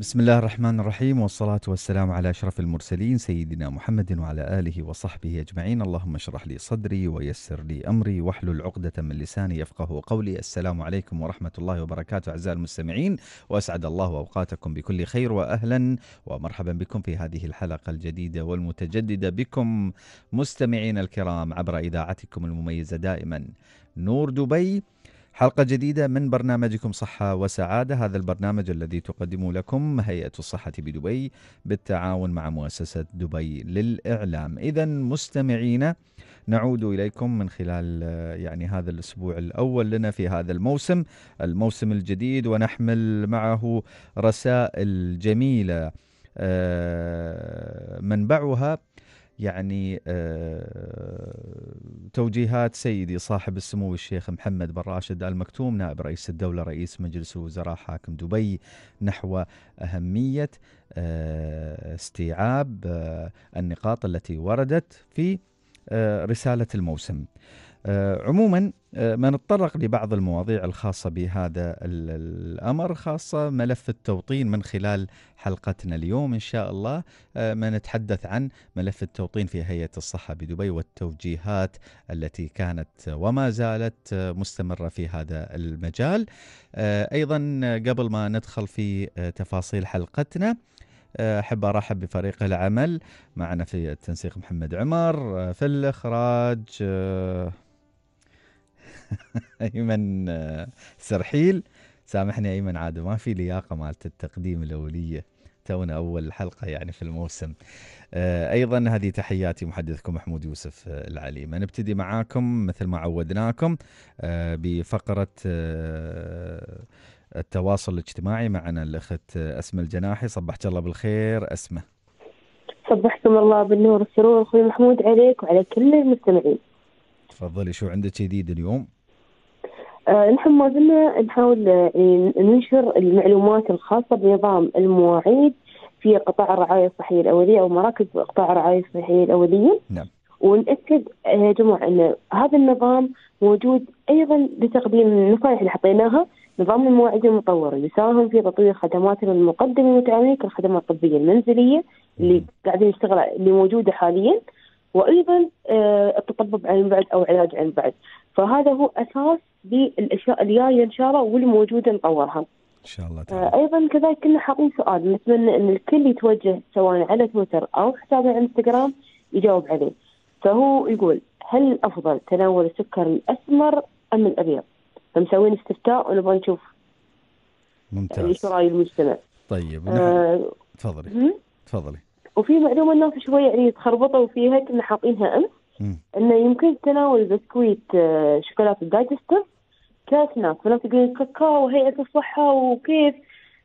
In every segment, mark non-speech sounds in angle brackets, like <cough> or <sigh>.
بسم الله الرحمن الرحيم والصلاة والسلام على أشرف المرسلين سيدنا محمد وعلى آله وصحبه أجمعين اللهم اشرح لي صدري ويسر لي أمري واحلل عقدة من لساني يفقه قولي السلام عليكم ورحمة الله وبركاته أعزائي المستمعين وأسعد الله أوقاتكم بكل خير وأهلا ومرحبا بكم في هذه الحلقة الجديدة والمتجددة بكم مستمعين الكرام عبر إذاعتكم المميزة دائما نور دبي حلقة جديدة من برنامجكم صحة وسعادة هذا البرنامج الذي تقدمه لكم هيئة الصحة بدبي بالتعاون مع مؤسسة دبي للإعلام إذا مستمعينا نعود إليكم من خلال يعني هذا الأسبوع الأول لنا في هذا الموسم الموسم الجديد ونحمل معه رسائل جميلة آه، منبعها يعني آه، توجيهات سيدي صاحب السمو الشيخ محمد بن راشد ال مكتوم نائب رئيس الدوله رئيس مجلس الوزراء حاكم دبي نحو اهميه آه، استيعاب آه، النقاط التي وردت في رساله الموسم. آه، عموما آه، ما نتطرق لبعض المواضيع الخاصة بهذا الأمر خاصة ملف التوطين من خلال حلقتنا اليوم إن شاء الله آه، ما نتحدث عن ملف التوطين في هيئة الصحة بدبي والتوجيهات التي كانت وما زالت مستمرة في هذا المجال أيضا قبل ما ندخل في تفاصيل حلقتنا احب ارحب بفريق العمل معنا في التنسيق محمد عمر في الاخراج <laughs> ايمن سرحيل سامحني ايمن عاد ما في لياقه مالت التقديم الاوليه تونا اول حلقه يعني في الموسم آه، ايضا هذه تحياتي محدثكم محمود يوسف آه، العليمه نبتدي معاكم مثل ما عودناكم آه، بفقره التواصل الاجتماعي معنا الاخت اسمه الجناحي صبحت الله بالخير اسمه صبحكم الله بالنور والسرور اخوي محمود عليك وعلى كل المستمعين تفضلي شو عندك جديد اليوم؟ آه، نحن ما زلنا نحاول آه، ننشر المعلومات الخاصة بنظام المواعيد في قطاع الرعاية الصحية الأولية أو مراكز قطاع الرعاية الصحية الأولية نعم ونأكد آه، يا جماعة أن هذا النظام موجود أيضا لتقديم النصائح اللي حطيناها نظام المواعيد المطور يساهم في تطوير خدماتنا المقدمة للمتعاملين كالخدمات الطبية المنزلية اللي قاعدين نشتغل اللي موجودة حاليا وأيضا التطبب عن بعد أو علاج عن بعد فهذا هو أساس بالاشياء الجايه ان شاء الله والموجوده نطورها. ان شاء الله آه، تعالى. ايضا كذلك كنا حاطين سؤال نتمنى ان الكل يتوجه سواء على تويتر او حسابنا على انستغرام يجاوب عليه. فهو يقول هل الافضل تناول السكر الاسمر ام الابيض؟ فمسوين استفتاء ونبغى نشوف ممتاز ايش راي المجتمع. طيب آه، نعم. تفضلي أه... تفضلي. وفي معلومه الناس شوي يعني تخربطوا فيها كنا حاطينها امس انه يمكن تناول بسكويت آه، شوكولاته دايجستر كسناك بنفس كاكاو وهيئه الصحه وكيف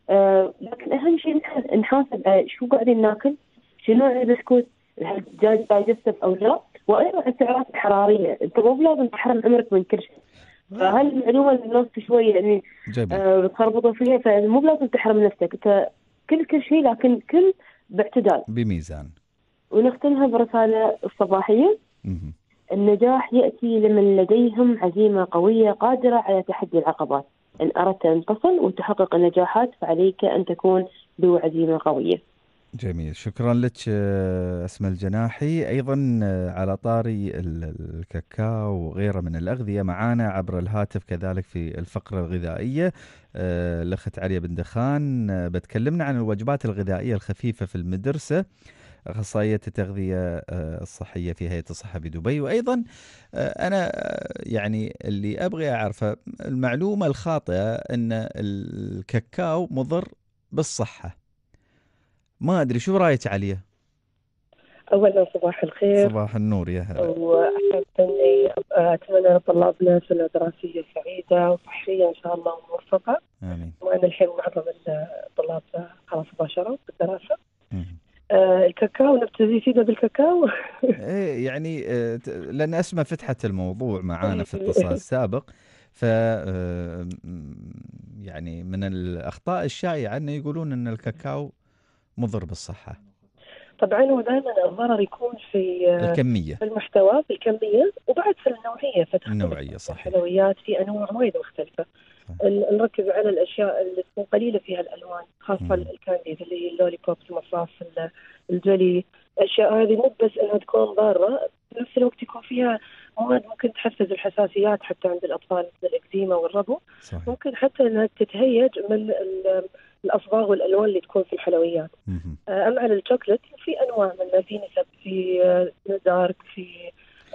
آه لكن اهم شيء نحاسب آه، شو قاعدين ناكل شنو نوع يعني البسكوت هل دجاج دايجستر او لا وايضا السعرات الحراريه انت مو بلازم تحرم عمرك من كل شيء فهالمعلومه الناس شوي يعني آه، بتخربطوا فيها فمو بلازم تحرم نفسك انت كل كل شيء لكن كل باعتدال بميزان ونختمها برساله الصباحيه النجاح يأتي لمن لديهم عزيمة قوية قادرة على تحدي العقبات إن أردت أن تصل وتحقق النجاحات فعليك أن تكون ذو عزيمة قوية جميل شكرا لك آه، أسماء الجناحي أيضا آه، على طاري الكاكاو وغيره من الأغذية معانا عبر الهاتف كذلك في الفقرة الغذائية آه، الأخت عليا بن دخان بتكلمنا عن الوجبات الغذائية الخفيفة في المدرسة اخصائيه التغذيه آه، الصحيه في هيئه الصحه بدبي وايضا آه، انا آه، يعني اللي ابغي اعرفه المعلومه الخاطئه ان الكاكاو مضر بالصحه ما ادري شو رايك عليه اولا صباح الخير صباح النور يا هلا واحب اني اتمنى لطلابنا سنه دراسيه سعيده وصحيه ان شاء الله وموفقه امين وانا الحين معظم الطلاب خلاص باشروا بالدراسه آه، الكاكاو نبتدي فينا بالكاكاو <laughs> ايه يعني آه، لان اسماء فتحت الموضوع معانا في إيه. اتصال السابق <laughs> ف آه، يعني من الاخطاء الشائعه انه يقولون ان الكاكاو مضر بالصحه طبعا هو دائما الضرر يكون في الكميه في المحتوى في الكميه وبعد في النوعيه فتحت النوعيه صحيح الحلويات في انواع وايد مختلفه نركز على الاشياء اللي تكون قليله فيها الالوان خاصه الكانديز اللي هي اللولي بوب المصاص الجلي الاشياء هذه مو بس انها تكون ضاره بنفس الوقت يكون فيها مواد ممكن تحفز الحساسيات حتى عند الاطفال مثل الاكزيما والربو صحيح. ممكن حتى انها تتهيج من الاصباغ والالوان اللي تكون في الحلويات اما على الشوكلت في انواع منها في نسب آه، في دارك في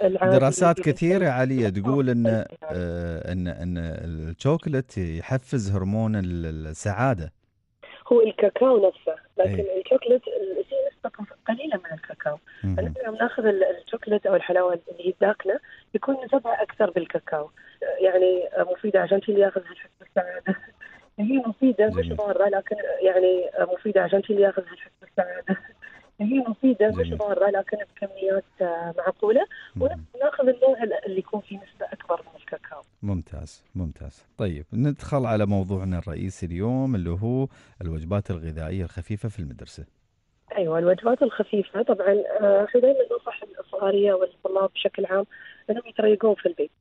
دراسات كثيره عليا تقول ان آه، ان ان الشوكولات يحفز هرمون السعاده هو الكاكاو نفسه لكن إيه. الشوكلت الشوكولات نسبة قليلة من الكاكاو فنحن لما ناخذ الشوكولات أو الحلاوة اللي هي الداكنة يكون نسبها أكثر بالكاكاو يعني آه، مفيدة عشان اللي ياخذ الحس <laughs> هي مفيدة مش ضارة لكن يعني آه، مفيدة عشان اللي ياخذ الحس هي مفيده مش ضاره لكن بكميات آه، معقوله وناخذ النوع اللي يكون فيه نسبه اكبر من الكاكاو. ممتاز ممتاز طيب ندخل على موضوعنا الرئيسي اليوم اللي هو الوجبات الغذائيه الخفيفه في المدرسه. ايوه الوجبات الخفيفه طبعا آه، احنا دائما ننصح الصغاريه والطلاب بشكل عام انهم يتريقون في البيت.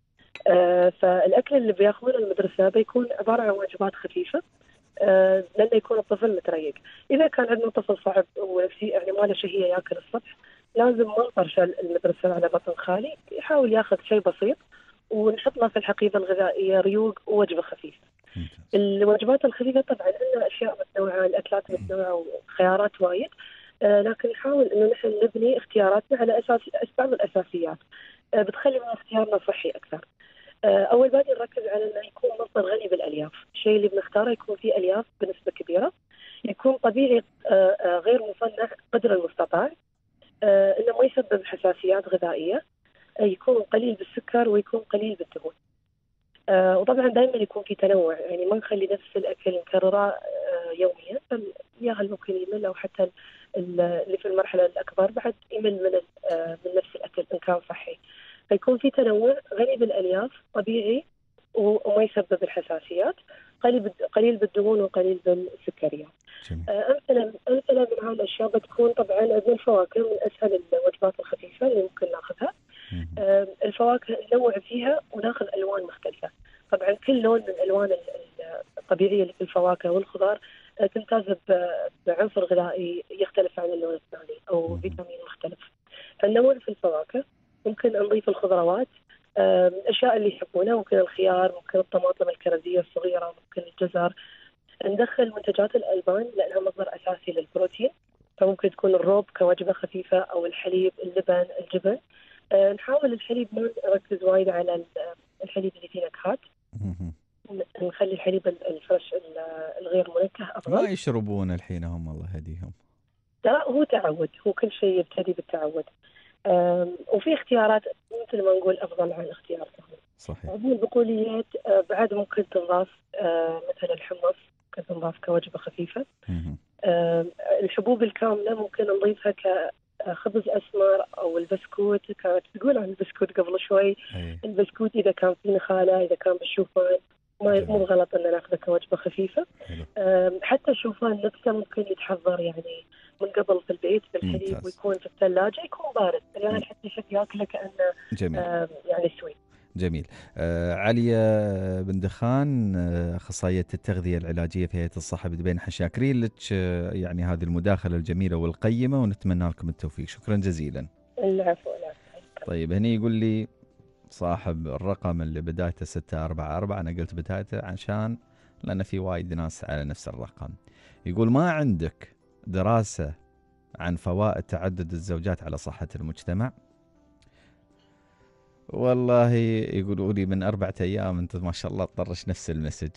آه فالاكل اللي بياخذونه المدرسه بيكون عباره عن وجبات خفيفه آه، لانه يكون الطفل متريق اذا كان عندنا طفل صعب ونفسي يعني ما شيء شهيه ياكل الصبح لازم ما نطرش المدرسه على بطن خالي يحاول ياخذ شيء بسيط ونحط له في الحقيبه الغذائيه ريوق ووجبه خفيفه الوجبات الخفيفه طبعا عندنا اشياء متنوعه الاكلات متنوعه وخيارات وايد آه لكن نحاول انه نحن نبني اختياراتنا على اساس استعمل الاساسيات آه بتخلي من اختيارنا صحي اكثر. آه، اول بادي نركز على انه يكون مصدر غني بالالياف، الشيء اللي بنختاره يكون فيه الياف بنسبه كبيره، يكون طبيعي آه، آه، غير مصنف قدر المستطاع، انه ما يسبب حساسيات غذائيه، يكون قليل بالسكر ويكون قليل بالدهون. وطبعا دائما يكون في تنوع يعني ما نخلي نفس الاكل نكرره يوميا فالياهل ممكن يمل او حتى اللي في المرحله الاكبر بعد يمل من من نفس الاكل ان كان صحي. فيكون في تنوع غني بالالياف طبيعي وما يسبب الحساسيات قليل قليل بالدهون وقليل بالسكريات. آه، امثله امثله من هالاشياء بتكون طبعا عندنا الفواكه من اسهل الوجبات الخفيفه اللي ممكن ناخذها. آه، الفواكه ننوع فيها وناخذ الوان مختلفه. طبعا كل لون من الالوان الطبيعيه اللي في الفواكه والخضار آه، تمتاز بعنصر غذائي يختلف عن اللون الثاني او فيتامين مختلف. فننوع في الفواكه ممكن نضيف الخضروات الاشياء اللي يحبونها ممكن الخيار ممكن الطماطم الكرزيه الصغيره ممكن الجزر ندخل منتجات الالبان لانها مصدر اساسي للبروتين فممكن تكون الروب كوجبه خفيفه او الحليب اللبن الجبن أه نحاول الحليب ما نركز وايد على الحليب اللي فيه نكهات نخلي الحليب الفرش الغير منكه افضل ما يشربون الحين هم الله يهديهم لا هو تعود هو كل شيء يبتدي بالتعود وفي اختيارات مثل ما نقول افضل عن اختيار ثاني صحيح عندنا البقوليات آه، بعد ممكن تنضاف آه، مثلا الحمص ممكن تنضاف كوجبه خفيفه الحبوب الكامله ممكن نضيفها ك آه، خبز اسمر او البسكوت كانت تقول عن البسكوت قبل شوي أيه. البسكوت اذا كان في نخاله اذا كان بالشوفان ما مو غلط ان ناخذه كوجبه خفيفه حتى الشوفان نفسه ممكن يتحضر يعني من قبل في البيت بالحليب ويكون في الثلاجه يكون بارد الان حتى يحب ياكله كانه آه، يعني سويت جميل آه عليا بن دخان آه، اخصائيه آه التغذيه العلاجيه في هيئه الصحه بدبين شاكرين لك آه يعني هذه المداخله الجميله والقيمه ونتمنى لكم التوفيق شكرا جزيلا العفو العفو طيب هني يقول لي صاحب الرقم اللي بدايته 644 انا قلت بدايته عشان لان في وايد ناس على نفس الرقم يقول ما عندك دراسة عن فوائد تعدد الزوجات على صحة المجتمع والله يقولوا لي من أربعة أيام أنت ما شاء الله تطرش نفس المسج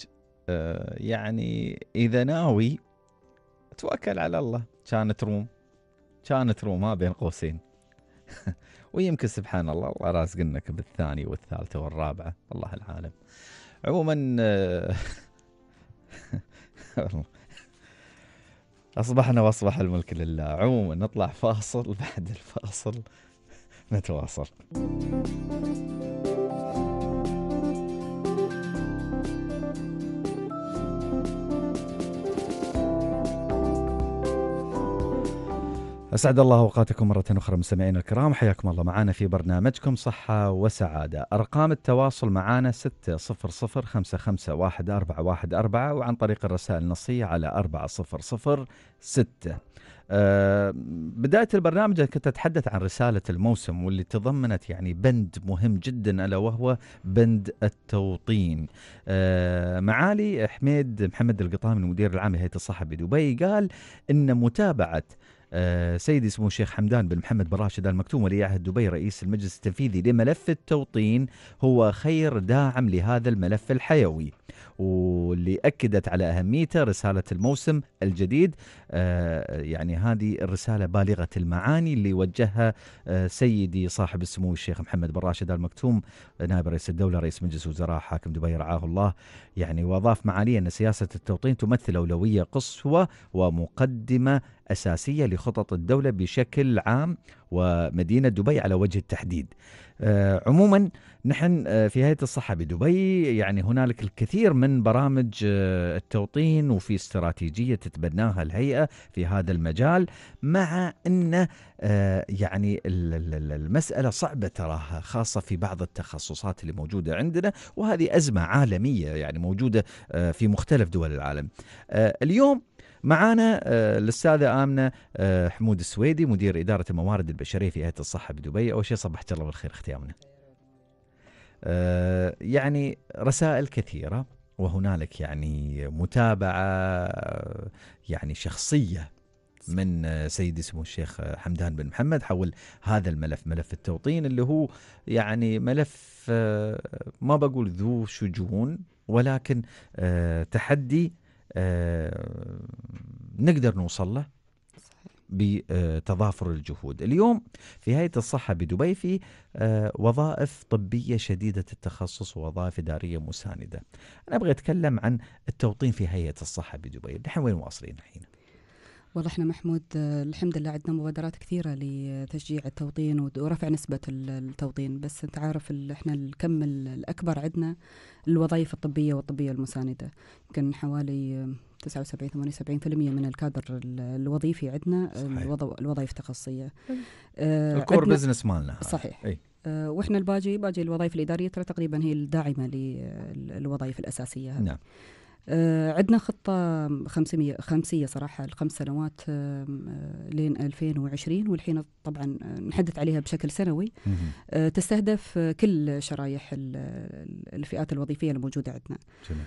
آه، يعني إذا ناوي توكل على الله كانت روم كانت روم ها بين قوسين <laughs> ويمكن سبحان الله الله رازقنك بالثانية والثالثة والرابعة الله العالم عموما آه، <laughs> أصبحنا وأصبح الملك لله عموما نطلع فاصل <laughs> بعد الفاصل نتواصل أسعد الله أوقاتكم مرة أخرى مستمعينا الكرام حياكم الله معنا في برنامجكم صحة وسعادة أرقام التواصل معنا 600551414 وعن طريق الرسائل النصية على 4006 أه بداية البرنامج كنت أتحدث عن رسالة الموسم واللي تضمنت يعني بند مهم جدا ألا وهو بند التوطين أه معالي حميد محمد القطامي المدير العام لهيئة الصحة بدبي قال إن متابعة آه، سيد اسمه الشيخ حمدان بن محمد بن راشد المكتوم ولي عهد دبي رئيس المجلس التنفيذي لملف التوطين هو خير داعم لهذا الملف الحيوي واللي أكدت على أهميته رسالة الموسم الجديد آه، يعني هذه الرسالة بالغة المعاني اللي وجهها آه، سيدي صاحب السمو الشيخ محمد بن راشد المكتوم نائب رئيس الدولة رئيس مجلس وزراء حاكم دبي رعاه الله يعني وأضاف معاليه أن سياسة التوطين تمثل أولوية قصوى ومقدمة أساسية لخطط الدولة بشكل عام ومدينة دبي على وجه التحديد آه، عموما نحن آه، في هيئة الصحة بدبي يعني هنالك الكثير من برامج آه، التوطين وفي استراتيجية تتبناها الهيئة في هذا المجال مع أن يعني المسألة صعبة تراها خاصة في بعض التخصصات اللي موجودة عندنا وهذه أزمة عالمية يعني موجودة في مختلف دول العالم اليوم معانا آه، الاستاذه امنه آه، حمود السويدي مدير اداره الموارد البشريه في هيئه الصحه بدبي اول شيء صبحت الله بالخير اختي امنه آه، يعني رسائل كثيره وهنالك يعني متابعه يعني شخصيه من سيدي سمو الشيخ حمدان بن محمد حول هذا الملف ملف التوطين اللي هو يعني ملف ما بقول ذو شجون ولكن تحدي آه، نقدر نوصل له بتضافر الجهود اليوم في هيئة الصحة بدبي في آه، وظائف طبية شديدة التخصص ووظائف إدارية مساندة أنا أبغى أتكلم عن التوطين في هيئة الصحة بدبي نحن وين واصلين الحين والله احنا محمود الحمد لله عندنا مبادرات كثيره لتشجيع التوطين ورفع نسبه التوطين بس انت عارف احنا الكم الاكبر عندنا الوظائف الطبيه والطبيه المسانده يمكن حوالي 79 78% من الكادر الوظيفي عندنا الوظائف التخصصيه آه، الكور بزنس مالنا صحيح أي. آه، واحنا الباجي باجي الوظائف الاداريه ترى تقريبا هي الداعمه للوظائف الاساسيه هذه نعم آه، عندنا خطة خمسمية خمسية صراحة الخمس سنوات آه، لين 2020 والحين طبعا آه، نحدث عليها بشكل سنوي تستهدف كل شرائح الفئات الوظيفية الموجودة عندنا جميل.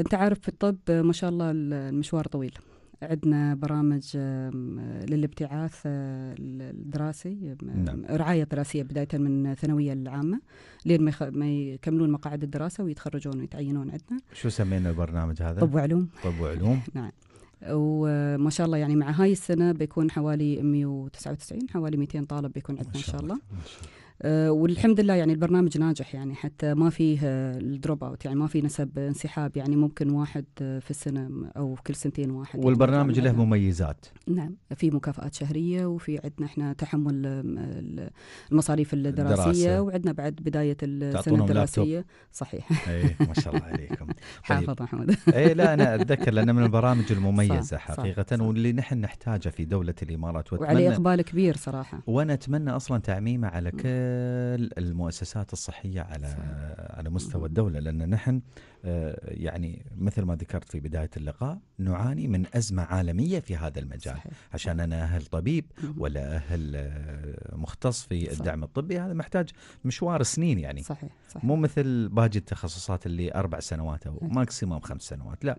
أنت عارف في الطب ما شاء الله المشوار طويل عندنا برامج للابتعاث آه، الدراسي نعم. رعايه دراسيه بدايه من الثانويه العامه لين ما, ما يكملون مقاعد الدراسه ويتخرجون ويتعينون عندنا. شو سمينا البرنامج هذا؟ طب وعلوم. طب وعلوم. نعم. وما شاء الله يعني مع هاي السنه بيكون حوالي 199 حوالي 200 طالب بيكون عندنا ان شاء الله. ما شاء الله. آه، والحمد لله يعني البرنامج ناجح يعني حتى ما فيه آه، الدروب اوت يعني ما في نسب انسحاب يعني ممكن واحد آه، في السنه او في كل سنتين واحد يعني والبرنامج يعني له مميزات نعم في مكافآت شهريه وفي عندنا احنا تحمل المصاريف الدراسيه وعندنا بعد بدايه السنه الدراسيه صحيح اي ما شاء الله عليكم <laughs> حافظ احمد طيب. <laughs> اي لا انا اتذكر لانه من البرامج المميزه صح حقيقه صح واللي نحن نحتاجه في دوله الامارات وعليه اقبال كبير صراحه وانا اتمنى اصلا تعميمه على كل المؤسسات الصحيه على صحيح. على مستوى الدوله لان نحن آه، يعني مثل ما ذكرت في بدايه اللقاء نعاني من ازمه عالميه في هذا المجال صحيح. عشان انا اهل طبيب ولا اهل آه، مختص في صحيح. الدعم الطبي هذا محتاج مشوار سنين يعني صحيح. صحيح. مو مثل باقي التخصصات اللي اربع سنوات او ماكسيموم خمس سنوات لا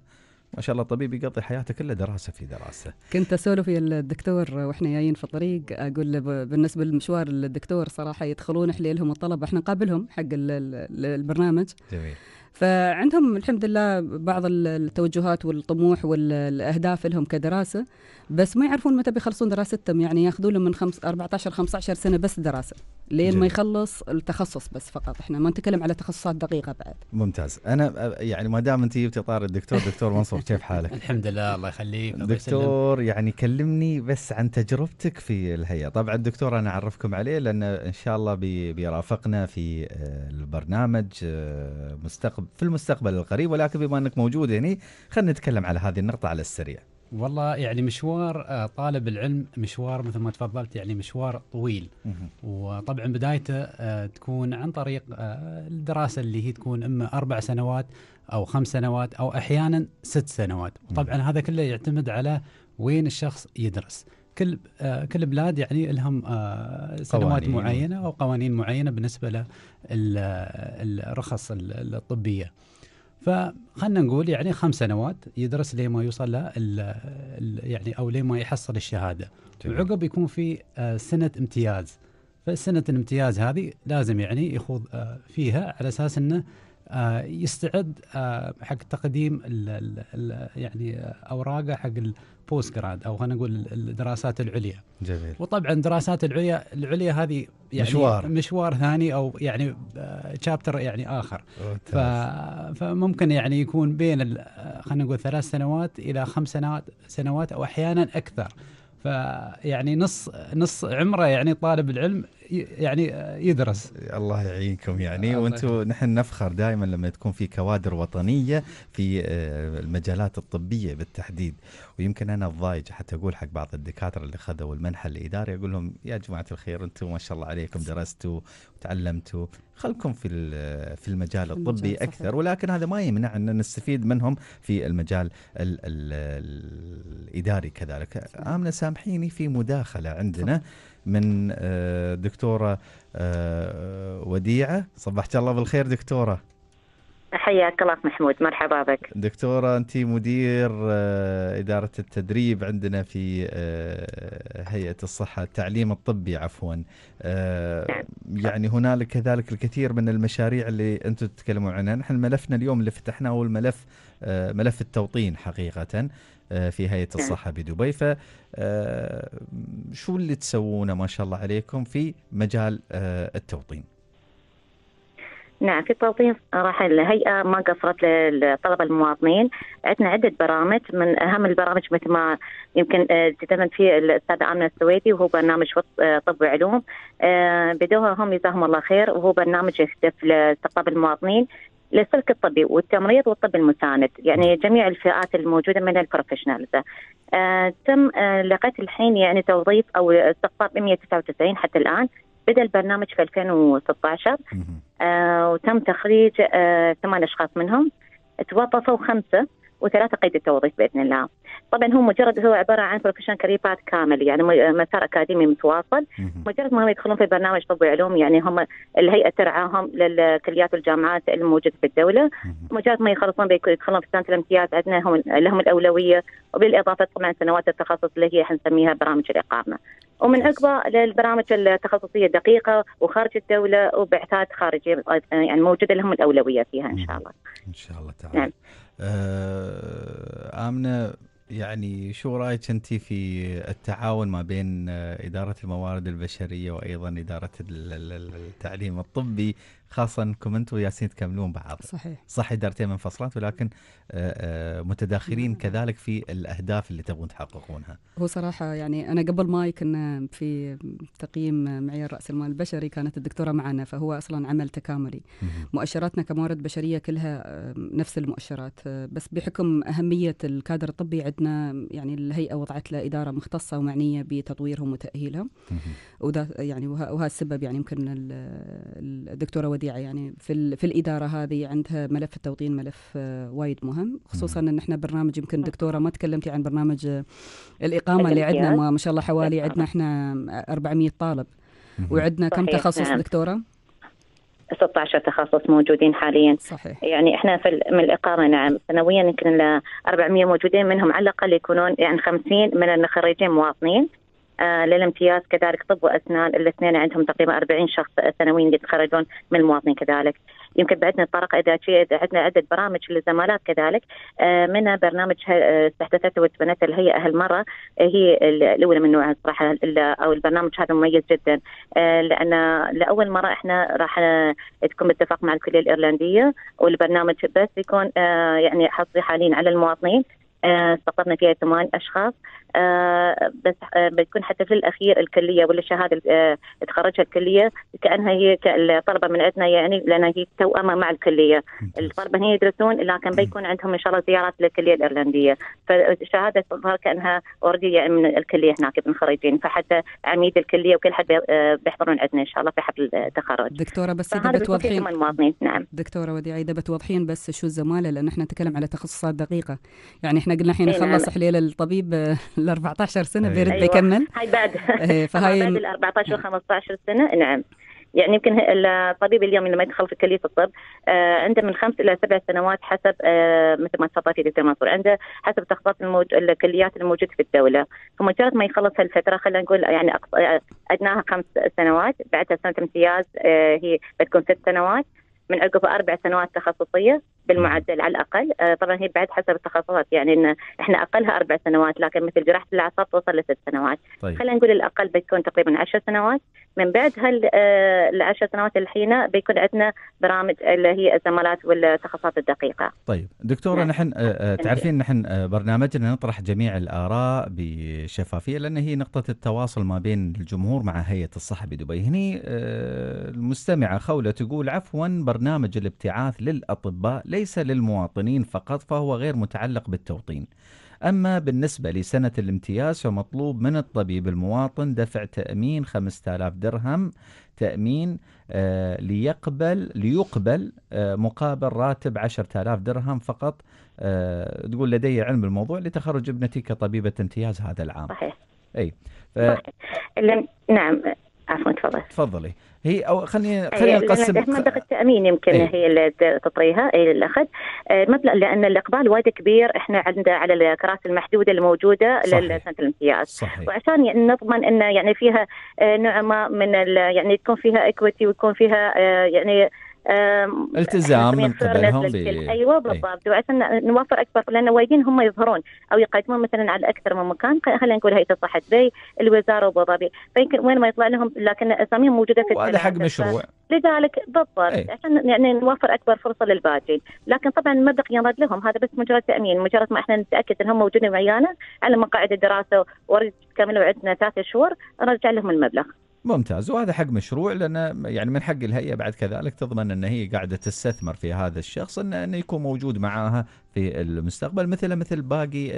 ما شاء الله طبيب يقضي حياته كلها دراسه في دراسه كنت اسولف يا الدكتور واحنا جايين في الطريق اقول بالنسبه للمشوار الدكتور صراحه يدخلون حليلهم الطلبه احنا نقابلهم حق البرنامج جميل فعندهم الحمد لله بعض التوجهات والطموح والاهداف لهم كدراسه بس ما يعرفون متى بيخلصون دراستهم يعني ياخذون لهم من خمس 14 15 سنه بس دراسه لين ما يخلص التخصص بس فقط احنا ما نتكلم على تخصصات دقيقه بعد ممتاز انا يعني ما دام انت جبتي طار الدكتور دكتور منصور كيف حالك <laughs> الحمد لله الله يخليك دكتور يعني كلمني بس عن تجربتك في الهيئه طبعا الدكتور انا اعرفكم عليه لانه ان شاء الله بيرافقنا في آه، البرنامج آه، مستقبل المستقبل في المستقبل القريب ولكن بما انك موجود هنا خلينا نتكلم على هذه النقطه على السريع والله يعني مشوار آه، طالب العلم مشوار مثل ما تفضلت يعني مشوار طويل وطبعا بدايته آه، تكون عن طريق آه، الدراسه اللي هي تكون اما اربع سنوات او خمس سنوات او احيانا ست سنوات وطبعا هذا كله يعتمد على وين الشخص يدرس كل آه، كل بلاد يعني لهم آه، سنوات معينه او قوانين معينه بالنسبه للرخص الطبيه. فخلنا نقول يعني خمس سنوات يدرس لما يوصل له يعني او لما يحصل الشهاده وعقب يكون في آه، سنه امتياز فسنه الامتياز هذه لازم يعني يخوض فيها على اساس انه يستعد حق تقديم الـ الـ يعني اوراقه حق البوست جراد او خلينا نقول الدراسات العليا. جميل. وطبعا الدراسات العليا العليا هذه يعني مشوار مشوار ثاني او يعني تشابتر آه، يعني اخر. ف فممكن يعني يكون بين آه، خلينا نقول ثلاث سنوات الى خمس سنوات سنوات او احيانا اكثر. فيعني نص نص عمره يعني طالب العلم يعني يدرس الله يعينكم يعني وانتم نحن نفخر دائما لما تكون في كوادر وطنيه في آه، المجالات الطبيه بالتحديد ويمكن انا الضايج حتى اقول حق بعض الدكاتره اللي خذوا المنحى الاداري اقول لهم يا جماعه الخير انتم ما شاء الله عليكم درستوا وتعلمتوا خلكم في في المجال الطبي اكثر ولكن هذا ما يمنع ان نستفيد منهم في المجال الـ الـ الاداري كذلك امنه سامحيني في مداخله عندنا صح. من آه، دكتوره آه، وديعه صبحت الله بالخير دكتوره حياك الله محمود مرحبا بك دكتورة أنت مدير آه، إدارة التدريب عندنا في هيئه الصحه التعليم الطبي عفوا آه، نعم. يعني هنالك كذلك الكثير من المشاريع اللي انتم تتكلمون عنها نحن ملفنا اليوم اللي فتحناه هو الملف آه، ملف التوطين حقيقه آه، في هيئه نعم. الصحه بدبي ف شو اللي تسوونه ما شاء الله عليكم في مجال التوطين نعم في التوطين راح الهيئه ما قصرت للطلبه المواطنين، عندنا عده برامج من اهم البرامج مثل ما يمكن آه، تتمم فيه الاستاذه امنه السويدي وهو برنامج آه، طب وعلوم آه، بدوها هم جزاهم الله خير وهو برنامج يهدف لاستقطاب المواطنين للسلك الطبي والتمريض والطب المساند يعني جميع الفئات الموجودة من البروفيشنالز تم لقيت لغاية الحين يعني توظيف أو استقطاب 199 حتى الآن بدا البرنامج في 2016 آه وتم تخريج آه، ثمان اشخاص منهم توظفوا خمسه وثلاثه قيد التوظيف باذن الله. طبعا هو مجرد هو عباره عن بروفيشن كارير باث كامل يعني مسار اكاديمي متواصل مجرد ما هم يدخلون في برنامج طب وعلوم يعني هم الهيئه ترعاهم للكليات والجامعات الموجوده في الدوله مجرد ما يخلصون يدخلون في سنه الامتياز عندنا هم لهم الاولويه وبالاضافه طبعا سنوات التخصص اللي هي حنسميها برامج الاقامه. ومن عقبه للبرامج التخصصيه الدقيقه وخارج الدوله وبعثات خارجيه يعني موجوده لهم الاولويه فيها ان شاء الله. ان شاء الله تعالى. نعم. آه، آمنه يعني شو رايك انت في التعاون ما بين آه، اداره الموارد البشريه وايضا اداره التعليم الطبي خاصه انكم انتم وياسين تكملون بعض صحيح صح ادارتين منفصلات ولكن آه، آه، متداخلين نعم. كذلك في الاهداف اللي تبغون تحققونها هو صراحه يعني انا قبل ماي كنا في تقييم معيار راس المال البشري كانت الدكتوره معنا فهو اصلا عمل تكاملي مؤشراتنا كموارد بشريه كلها نفس المؤشرات بس بحكم اهميه الكادر الطبي عندنا وضعتنا يعني الهيئه وضعت له اداره مختصه ومعنيه بتطويرهم وتاهيلهم وده يعني وهذا السبب يعني يمكن الدكتوره وديعه يعني في في الاداره هذه عندها ملف التوطين ملف آه، وايد مهم خصوصا ان احنا برنامج يمكن دكتوره ما تكلمتي عن برنامج آه، الاقامه اللي عندنا ما شاء الله حوالي عندنا احنا 400 طالب وعندنا كم تخصص نعم. دكتوره؟ 16 تخصص موجودين حاليا صحيح. يعني احنا في من الاقامه نعم سنويا يمكن 400 موجودين منهم على الاقل يكونون يعني 50 من الخريجين مواطنين آه، للامتياز كذلك طب واسنان الاثنين عندهم تقريبا 40 شخص سنويا يتخرجون من المواطنين كذلك يمكن بعدنا الطرق الذاتيه عندنا عده برامج للزمالات كذلك آه، منها برنامج استحدثته وتبنته الهيئه هالمره آه، هي الاولى من نوعها صراحه او البرنامج هذا مميز جدا لان لاول مره احنا راح تكون متفق مع الكليه الايرلنديه والبرنامج بس يكون يعني حصري حاليا على المواطنين استقطبنا آه، فيها ثمان اشخاص آه، بس آه، بتكون حتى في الاخير الكليه ولا الشهاده اللي تخرجها الكليه كانها هي الطلبه من عندنا يعني لان هي توأمه مع الكليه الطلبه هنا يدرسون لكن بيكون عندهم ان شاء الله زيارات للكليه الايرلنديه فالشهاده تظهر كانها اوريدي يعني من الكليه هناك من خريجين فحتى عميد الكليه وكل حد بيحضرون عندنا ان شاء الله في حفل التخرج دكتوره بس اذا بتوضحين نعم دكتوره وديعه اذا بتوضحين بس شو الزماله لان احنا نتكلم على تخصصات دقيقه يعني احنا احنا قلنا الحين إيه، نعم. خلص حليله الطبيب ال آه، 14 سنه أيوة. بيرد يكمل بيكمل هاي بعد إيه، <laughs> فهاي بعد ال 14 و 15 سنه نعم يعني يمكن الطبيب اليوم لما يدخل في كليه الطب آه عنده من خمس الى سبع سنوات حسب آه مثل ما تفضلتي دكتور منصور عنده حسب تخصصات الموج... الكليات الموجوده في الدوله فمجرد ما يخلص هالفتره خلينا نقول يعني أقص... ادناها آه، خمس سنوات بعدها سنه امتياز آه هي بتكون ست سنوات من عقب اربع سنوات تخصصيه بالمعدل على الاقل آه، طبعا هي بعد حسب التخصصات يعني ان احنا اقلها اربع سنوات لكن مثل جراحه الاعصاب توصل لست سنوات طيب. خلينا نقول الاقل بيكون تقريبا عشر سنوات من بعد هال آه، العشر سنوات الحين بيكون عندنا برامج اللي هي الزمالات والتخصصات الدقيقه طيب دكتوره نعم. نحن آه، تعرفين نحن برنامجنا نطرح جميع الاراء بشفافيه لان هي نقطه التواصل ما بين الجمهور مع هيئه الصحه بدبي هني المستمعه خوله تقول عفوا برنامج الابتعاث للاطباء ليس للمواطنين فقط فهو غير متعلق بالتوطين أما بالنسبة لسنة الامتياز فمطلوب من الطبيب المواطن دفع تأمين 5000 درهم تأمين آه، ليقبل ليقبل آه، مقابل راتب 10000 درهم فقط آه، تقول لدي علم بالموضوع لتخرج ابنتي كطبيبة امتياز هذا العام صحيح أي ف... صحيح. نعم عفوا تفضل تفضلي هي او خلينا إيه، خلينا نقسم منطقه التامين يمكن ايه؟ هي اللي تطريها اي للاخذ المبلغ آه، لان الاقبال وايد كبير احنا عندنا على الكراسي المحدوده الموجوده لسنه الامتياز وعشان يعني نضمن انه يعني فيها آه، نوع ما من يعني تكون فيها اكويتي ويكون فيها آه، يعني التزام من قبلهم ب... ايوه إيه. بالضبط أي. وعشان نوفر اكثر لان وايدين هم يظهرون او يقدمون مثلا على اكثر من مكان خلينا نقول هيئه الصحه دبي الوزاره وابو ظبي فيمكن وين ما يطلع لهم لكن اساميهم موجوده في هذا حق مشروع لذلك بالضبط أي. عشان يعني نوفر اكبر فرصه للباجين لكن طبعا المبلغ ينرد لهم هذا بس مجرد تامين مجرد ما احنا نتاكد انهم موجودين معيانا على مقاعد الدراسه ورد كامله وعندنا ثلاث شهور نرجع لهم المبلغ ممتاز وهذا حق مشروع لان يعني من حق الهيئه بعد كذلك تضمن ان هي قاعده تستثمر في هذا الشخص ان انه يكون موجود معاها في المستقبل مثل مثل باقي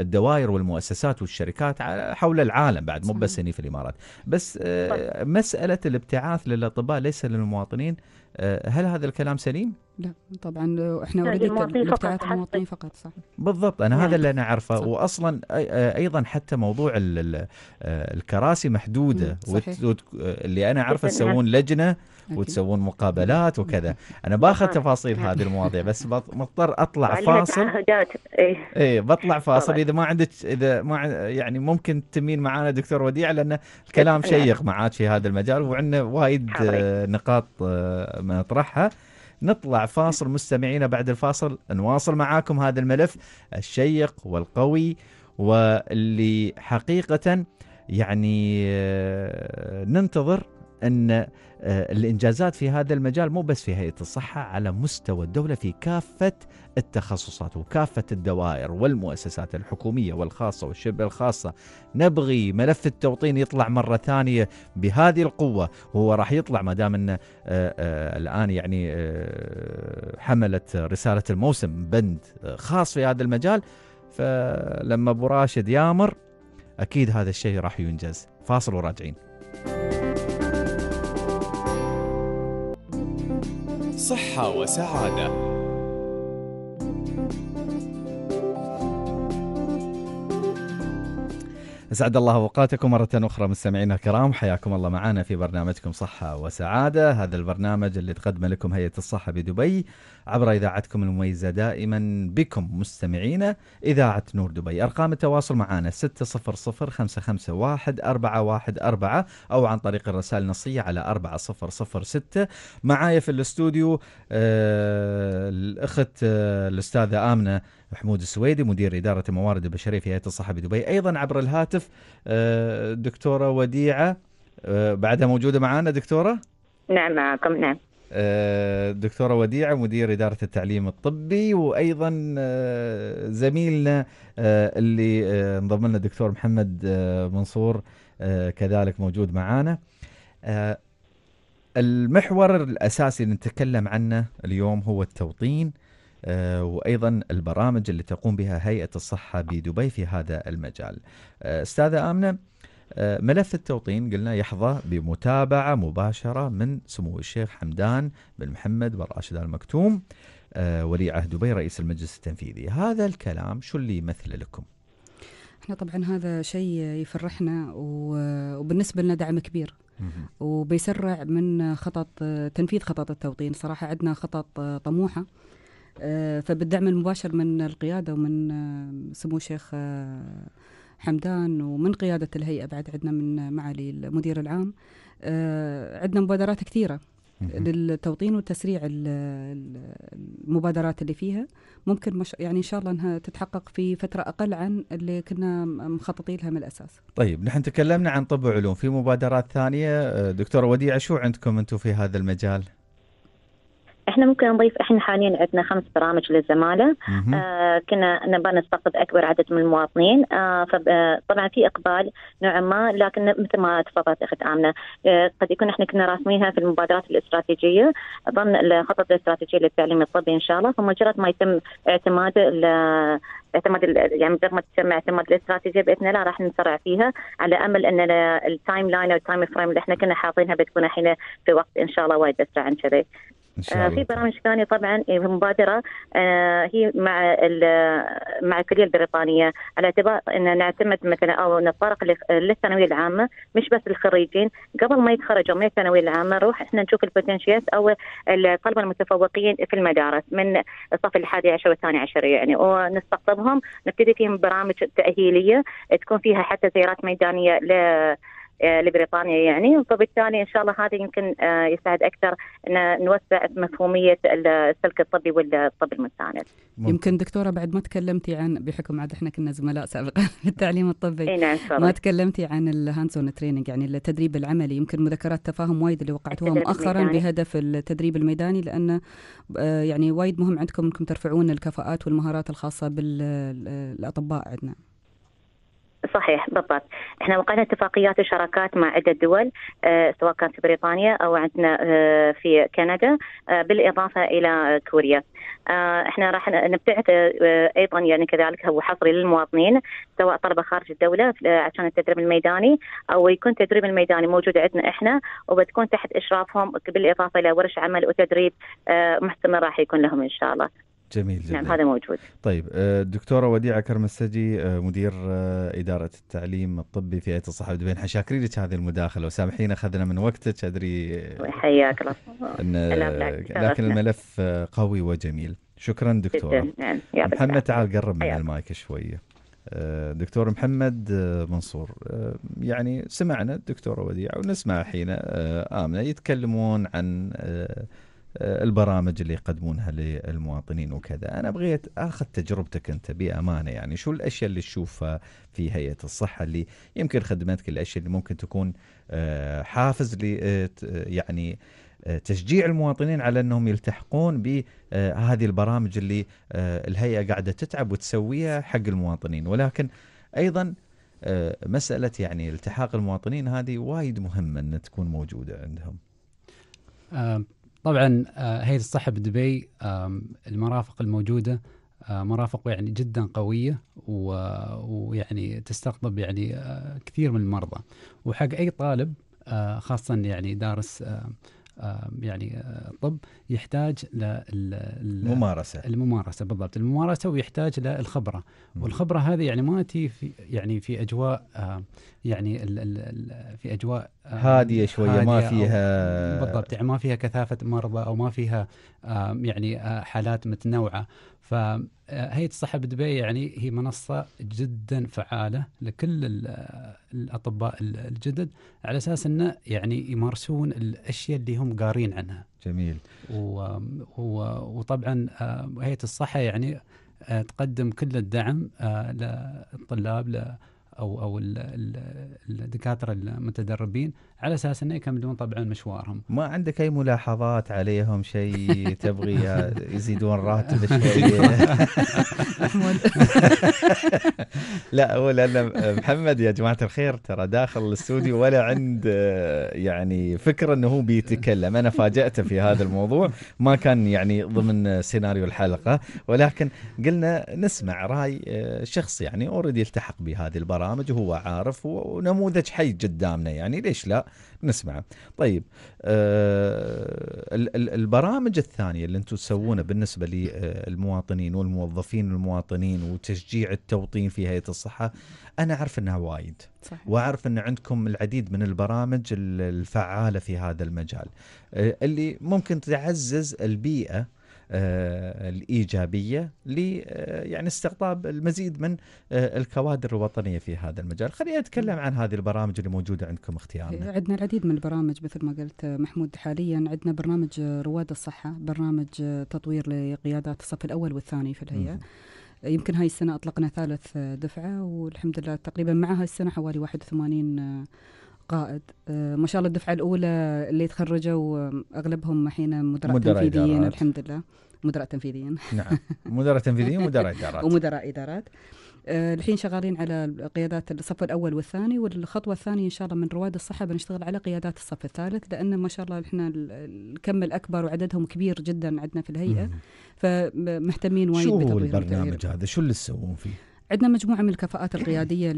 الدوائر والمؤسسات والشركات حول العالم بعد مو بس هنا في الامارات بس آه، طيب. مساله الابتعاث للاطباء ليس للمواطنين آه، هل هذا الكلام سليم؟ لا طبعا احنا يعني اريد الابتعاث للمواطنين فقط صح بالضبط انا يعني هذا اللي انا اعرفه واصلا آه، ايضا حتى موضوع الكراسي محدوده صحيح. اللي انا اعرفه تسوون لجنه وتسوون مقابلات وكذا انا باخذ تفاصيل هذه المواضيع بس مضطر اطلع فاصل اي إيه بطلع <laughs> فاصل اذا ما عندك اذا ما يعني ممكن تمين معانا دكتور وديع لان الكلام شيق معاك في هذا المجال وعندنا وايد آه، نقاط آه، نطرحها نطلع فاصل مستمعينا بعد الفاصل نواصل معاكم هذا الملف الشيق والقوي واللي حقيقة يعني آه، ننتظر ان آه، الانجازات في هذا المجال مو بس في هيئه الصحه على مستوى الدوله في كافه التخصصات وكافه الدوائر والمؤسسات الحكوميه والخاصه والشبه الخاصه نبغي ملف التوطين يطلع مره ثانيه بهذه القوه وهو راح يطلع ما دام انه آه، آه، الان يعني حملت رساله الموسم بند خاص في هذا المجال فلما ابو راشد يامر اكيد هذا الشيء راح ينجز فاصل وراجعين. صحة وسعادة أسعد الله أوقاتكم مرة أخرى مستمعينا الكرام حياكم الله معنا في برنامجكم صحة وسعادة هذا البرنامج اللي تقدمه لكم هيئة الصحة بدبي عبر إذاعتكم المميزة دائما بكم مستمعينا إذاعة نور دبي أرقام التواصل معنا 600 أو عن طريق الرسائل النصية على 4006 معايا في الاستوديو آه الأخت آه الأستاذة آمنة محمود السويدي مدير إدارة الموارد البشرية في هيئة الصحة بدبي أيضا عبر الهاتف آه، دكتورة وديعة آه، بعدها موجودة معنا دكتورة نعم معكم نعم آه، دكتورة وديعة مدير إدارة التعليم الطبي وأيضا زميلنا اللي انضم لنا الدكتور محمد منصور كذلك موجود معنا المحور الأساسي اللي نتكلم عنه اليوم هو التوطين آه، وايضا البرامج اللي تقوم بها هيئه الصحه بدبي في هذا المجال. آه، استاذه امنه آه، ملف التوطين قلنا يحظى بمتابعه مباشره من سمو الشيخ حمدان بن محمد بن راشد ال مكتوم ولي عهد دبي رئيس المجلس التنفيذي، هذا الكلام شو اللي يمثله لكم؟ احنا طبعا هذا شيء يفرحنا وبالنسبه لنا دعم كبير وبيسرع من خطط تنفيذ خطط التوطين صراحه عندنا خطط طموحه آه، فبالدعم المباشر من القيادة ومن آه، سمو الشيخ آه، حمدان ومن قيادة الهيئة بعد عندنا من معالي المدير العام عندنا مبادرات كثيرة للتوطين وتسريع المبادرات اللي فيها ممكن مش يعني ان شاء الله انها تتحقق في فتره اقل عن اللي كنا مخططين لها من الاساس. طيب نحن تكلمنا عن طب وعلوم، في مبادرات ثانيه دكتوره وديعه شو عندكم انتم في هذا المجال؟ احنا ممكن نضيف احنا حاليا عندنا خمس برامج للزماله آه كنا نبغى نستقطب اكبر عدد من المواطنين آه،, آه طبعا في اقبال نوعا ما لكن مثل ما تفضلت اخت امنه آه قد يكون احنا كنا راسمينها في المبادرات الاستراتيجيه ضمن الخطط الاستراتيجيه للتعليم الطبي ان شاء الله فمجرد ما يتم اعتماد اعتمد يعني ما تسمى اعتماد الاستراتيجيه باذن الله راح نسرع فيها على امل ان التايم لاين او التايم فريم اللي احنا كنا حاطينها بتكون الحين في وقت ان شاء الله وايد اسرع عن كذا. آه، في برامج ثانيه طبعا إيه، مبادره آه، هي مع مع الكليه البريطانيه على اعتبار ان نعتمد مثلا او نتطرق للثانويه العامه مش بس الخريجين قبل ما يتخرجوا من الثانويه العامه نروح احنا نشوف البوتنشيات او الطلبه المتفوقين في المدارس من الصف الحادي عشر والثاني عشر يعني ونستقطبهم بعضهم نبتدي فيهم برامج تاهيليه تكون فيها حتى زيارات ميدانيه آه، لبريطانيا يعني فبالتالي ان شاء الله هذا يمكن آه، يساعد اكثر ان نوسع مفهوميه السلك الطبي والطب المستانس. يمكن دكتوره بعد ما تكلمتي عن بحكم عاد احنا كنا زملاء سابقا <laughs> في التعليم الطبي اي نعم ما تكلمتي عن الهانسون تريننج يعني التدريب العملي يمكن مذكرات تفاهم وايد اللي وقعتوها مؤخرا الميداني. بهدف التدريب الميداني لانه آه، يعني وايد مهم عندكم انكم ترفعون الكفاءات والمهارات الخاصه بالاطباء عندنا. صحيح بالضبط احنا وقعنا اتفاقيات وشراكات مع عدة دول آه، سواء كان في بريطانيا او عندنا آه، في كندا آه، بالاضافه الى كوريا احنا راح نبتعد ايضا يعني كذلك هو حصري للمواطنين سواء طلبه خارج الدوله عشان التدريب الميداني او يكون التدريب الميداني موجود عندنا احنا وبتكون تحت اشرافهم بالاضافه الى ورش عمل وتدريب محتمل راح يكون لهم ان شاء الله. جميل جدا نعم هذا موجود طيب آه، دكتورة وديعة كرمسجي آه، مدير آه، إدارة التعليم الطبي في هيئه الصحة بدبي شاكرين لك هذه المداخلة وسامحين أخذنا من وقتك أدري حياك الله لكن الملف قوي وجميل شكرا دكتورة نعم. محمد تعال قرب من المايك شوية دكتور محمد منصور يعني سمعنا الدكتورة وديعة ونسمع حين آمنة يتكلمون عن آه، البرامج اللي يقدمونها للمواطنين وكذا انا بغيت اخذ تجربتك انت بامانه يعني شو الاشياء اللي تشوفها في هيئه الصحه اللي يمكن خدمتك الاشياء اللي ممكن تكون آه، حافز ل آه، يعني تشجيع المواطنين على انهم يلتحقون بهذه البرامج اللي الهيئه قاعده تتعب وتسويها حق المواطنين ولكن ايضا مساله يعني التحاق المواطنين هذه وايد مهمه ان تكون موجوده عندهم طبعا آه، هيئه الصحه بدبي المرافق الموجوده آه، مرافق يعني جدا قويه ويعني تستقطب يعني آه، كثير من المرضى وحق اي طالب خاصه يعني دارس يعني الطب آه، يحتاج للممارسه الممارسه بالضبط الممارسه ويحتاج للخبره والخبره هذه يعني ما تي في يعني في اجواء آه، يعني الـ الـ في اجواء آه، هاديه شويه هادية ما فيها بالضبط يعني ما فيها كثافه مرضى او ما فيها يعني حالات متنوعه فهيئه آه، الصحه بدبي يعني هي منصه جدا فعاله لكل آه، الاطباء الجدد على اساس انه يعني يمارسون الاشياء اللي هم قارين عنها. جميل. وطبعا آه، هيئه الصحه يعني تقدم كل الدعم للطلاب او او الدكاتره المتدربين على اساس انه يكملون طبعا مشوارهم ما عندك اي ملاحظات عليهم شيء <laughs> تبغي يزيدون راتب <laughs> <laughs> لا هو لان محمد يا جماعه الخير ترى داخل الاستوديو ولا عند يعني فكره انه هو بيتكلم انا فاجأته في هذا الموضوع ما كان يعني ضمن سيناريو الحلقه ولكن قلنا نسمع راي آه، شخص يعني اوريدي التحق بهذه البرامج وهو عارف ونموذج حي قدامنا يعني ليش لا نسمعه طيب آه البرامج الثانيه اللي انتم تسوونها بالنسبه للمواطنين آه، والموظفين والمواطنين وتشجيع التوطين في هيئه الصحه انا اعرف انها وايد صحيح. واعرف ان عندكم العديد من البرامج الفعاله في هذا المجال آه اللي ممكن تعزز البيئه آه، الايجابيه ل آه، يعني استقطاب المزيد من آه، الكوادر الوطنيه في هذا المجال، خلينا نتكلم عن هذه البرامج اللي موجوده عندكم اختيارنا. إيه، عندنا العديد من البرامج مثل ما قلت محمود حاليا عندنا برنامج رواد الصحه، برنامج تطوير لقيادات الصف الاول والثاني في الهيئه. يمكن هاي السنه اطلقنا ثالث دفعه والحمد لله تقريبا مع هاي السنه حوالي 81 قائد آه، ما شاء الله الدفعه الاولى اللي تخرجوا آه، اغلبهم الحين مدراء تنفيذيين الحمد لله مدراء تنفيذيين نعم مدراء تنفيذيين <laughs> ومدراء ادارات ومدراء ادارات آه، الحين شغالين على قيادات الصف الاول والثاني والخطوه الثانيه ان شاء الله من رواد الصحه بنشتغل على قيادات الصف الثالث لان ما شاء الله احنا الكم الاكبر وعددهم كبير جدا عندنا في الهيئه فمهتمين وايد شو هو البرنامج هذا شو اللي تسوون فيه؟ عندنا مجموعه من الكفاءات القياديه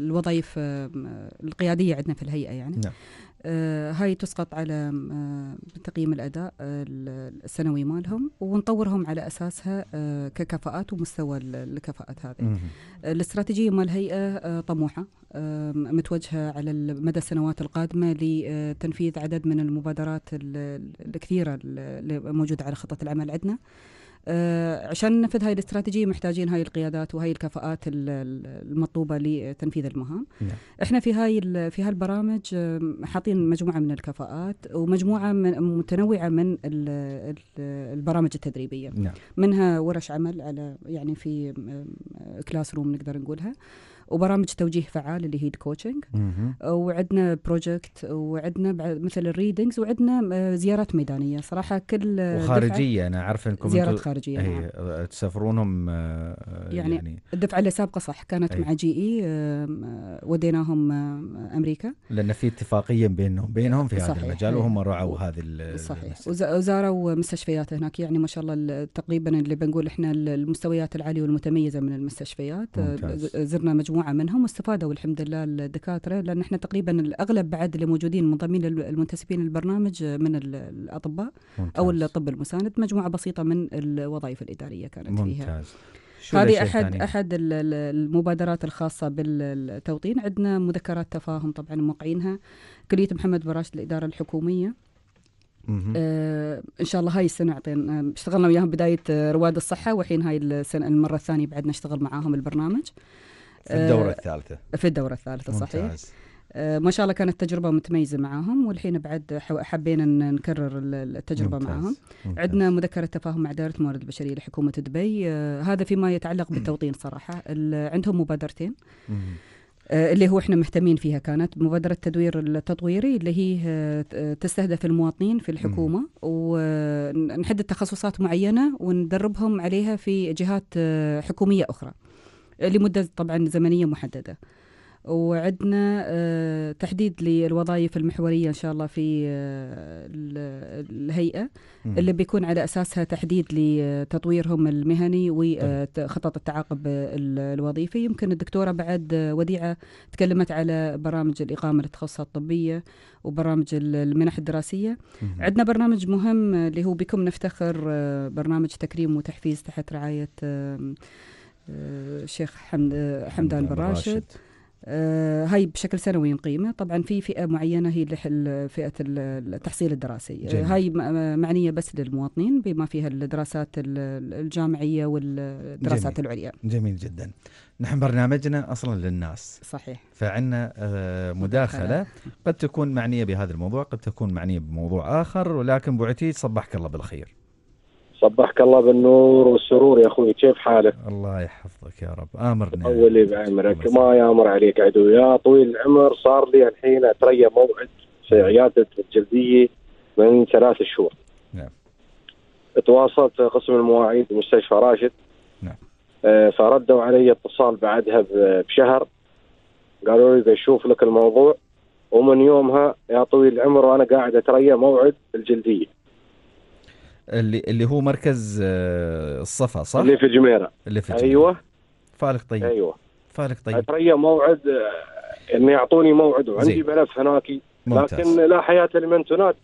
للوظائف آه، آه، القياديه عندنا في الهيئه يعني نعم. آه، هاي تسقط على تقييم الاداء السنوي مالهم ونطورهم على اساسها ككفاءات ومستوى الكفاءات هذه. الاستراتيجيه مال الهيئه طموحه متوجهه على مدى السنوات القادمه لتنفيذ عدد من المبادرات الكثيره الموجوده على خطه العمل عندنا. آه، عشان ننفذ هاي الاستراتيجيه محتاجين هاي القيادات وهاي الكفاءات المطلوبه لتنفيذ المهام نعم. احنا في هاي في هاي البرامج حاطين مجموعه من الكفاءات ومجموعه من متنوعه من البرامج التدريبيه نعم. منها ورش عمل على يعني في كلاس روم نقدر نقولها وبرامج توجيه فعال اللي هي كوتشنج وعندنا بروجكت وعندنا مثل الريدنجز وعندنا آه، زيارات ميدانيه صراحه كل وخارجيه انا عارف انكم زيارات خارجيه أي نعم. تسافرونهم آه، يعني, يعني الدفعه اللي سابقه صح كانت أي. مع جي اي آه، وديناهم امريكا لان في اتفاقيه بينهم بينهم في صحيح. هذا المجال وهم إيه. رعوا هذه صحيح وزاروا مستشفيات هناك يعني ما شاء الله تقريبا اللي بنقول احنا المستويات العاليه والمتميزه من المستشفيات ممتاز. زرنا مجموعه مجموعه منهم واستفادوا الحمد لله الدكاتره لان احنا تقريبا الاغلب بعد اللي موجودين منضمين المنتسبين للبرنامج من الاطباء ممتاز. او الطب المساند مجموعه بسيطه من الوظائف الاداريه كانت ممتاز. فيها هذه احد ثاني. احد المبادرات الخاصه بالتوطين عندنا مذكرات تفاهم طبعا موقعينها كليه محمد براش الاداره الحكوميه آه ان شاء الله هاي السنه اعطينا اشتغلنا وياهم بدايه رواد الصحه والحين هاي السنه المره الثانيه بعد نشتغل معاهم البرنامج في الدورة آه، الثالثة في الدورة الثالثة صحيح ممتاز. آه، ما شاء الله كانت تجربة متميزة معاهم والحين بعد حبينا نكرر التجربة ممتاز. معاهم ممتاز. عندنا مذكرة تفاهم مع دائرة الموارد البشرية لحكومة دبي آه، هذا فيما يتعلق بالتوطين صراحة عندهم مبادرتين اللي هو احنا مهتمين فيها كانت مبادرة التدوير التطويري اللي هي تستهدف المواطنين في الحكومة ونحدد تخصصات معينة وندربهم عليها في جهات حكومية أخرى لمدة طبعا زمنية محددة وعندنا آه، تحديد للوظائف المحورية إن شاء الله في آه، الهيئة اللي بيكون على أساسها تحديد لتطويرهم المهني وخطط آه، طيب. التعاقب الوظيفي يمكن الدكتورة بعد وديعة تكلمت على برامج الإقامة التخصصات الطبية وبرامج المنح الدراسية عندنا برنامج مهم اللي هو بكم نفتخر برنامج تكريم وتحفيز تحت رعاية الشيخ آه، حمد آه، حمدان بن راشد آه، هاي بشكل سنوي نقيمه طبعا في فئه معينه هي فئه التحصيل الدراسي جميل. هاي معنيه بس للمواطنين بما فيها الدراسات الجامعيه والدراسات جميل. العليا جميل جدا نحن برنامجنا اصلا للناس صحيح فعندنا مداخله قد تكون معنيه بهذا الموضوع قد تكون معنيه بموضوع اخر ولكن بوعتي صبحك الله بالخير صبحك الله بالنور والسرور يا اخوي كيف حالك؟ الله يحفظك يا رب امرنا اللي بامرك ما يامر عليك عدو يا طويل العمر صار لي الحين اتريى موعد في عياده الجلديه من ثلاث شهور نعم تواصلت قسم المواعيد بمستشفى راشد نعم آه، فردوا علي اتصال بعدها بشهر قالوا لي بشوف لك الموضوع ومن يومها يا طويل العمر وانا قاعد اتريى موعد الجلديه اللي اللي هو مركز آه، الصفا صح؟ اللي في جميره اللي في جميرة. ايوه فالك طيب ايوه فالك طيب اتريى موعد آه، ان يعطوني موعد وعندي ملف هناك لكن لا حياه لمن تنادي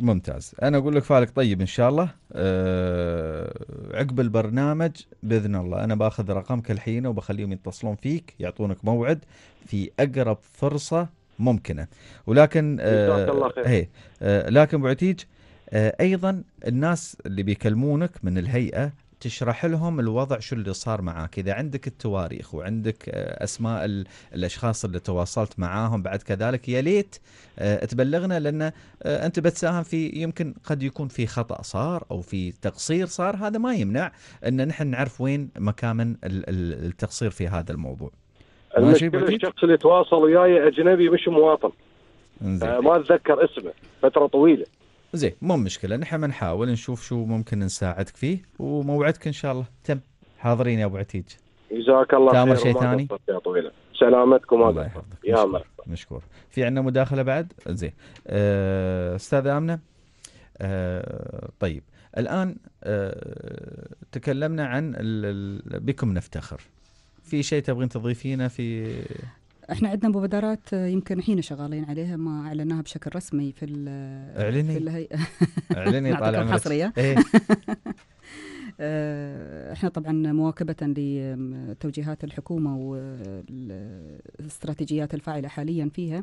ممتاز انا اقول لك فالك طيب ان شاء الله أه عقب البرنامج باذن الله انا باخذ رقمك الحين وبخليهم يتصلون فيك يعطونك موعد في اقرب فرصه ممكنه ولكن أه الله خير. هي إيه، أه لكن ابو عتيج آه، ايضا الناس اللي بيكلمونك من الهيئه تشرح لهم الوضع شو اللي صار معاك اذا عندك التواريخ وعندك آه، اسماء الاشخاص اللي تواصلت معاهم بعد كذلك يا ليت آه، تبلغنا لان انت بتساهم في يمكن قد يكون في خطا صار او في تقصير صار هذا ما يمنع ان نحن نعرف وين مكامن التقصير في هذا الموضوع الشخص اللي تواصل وياي اجنبي مش مواطن ما اتذكر اسمه فتره طويله زين مو مشكله نحن بنحاول نشوف شو ممكن نساعدك فيه وموعدك ان شاء الله تم حاضرين يا ابو عتيج جزاك الله خير تامر شيء ثاني سلامتكم الله يحفظك يا مرحبا مشكور في عندنا مداخله بعد زين آه، استاذه امنه أه طيب الان أه تكلمنا عن بكم نفتخر في شيء تبغين تضيفينه في احنا عندنا مبادرات يمكن الحين شغالين عليها ما اعلناها بشكل رسمي في ال اعلني في الهيئه <laughs> اعلني طال عمرك حصريه إيه. <laughs> آه، احنا طبعا مواكبه لتوجيهات الحكومه والاستراتيجيات الفاعله حاليا فيها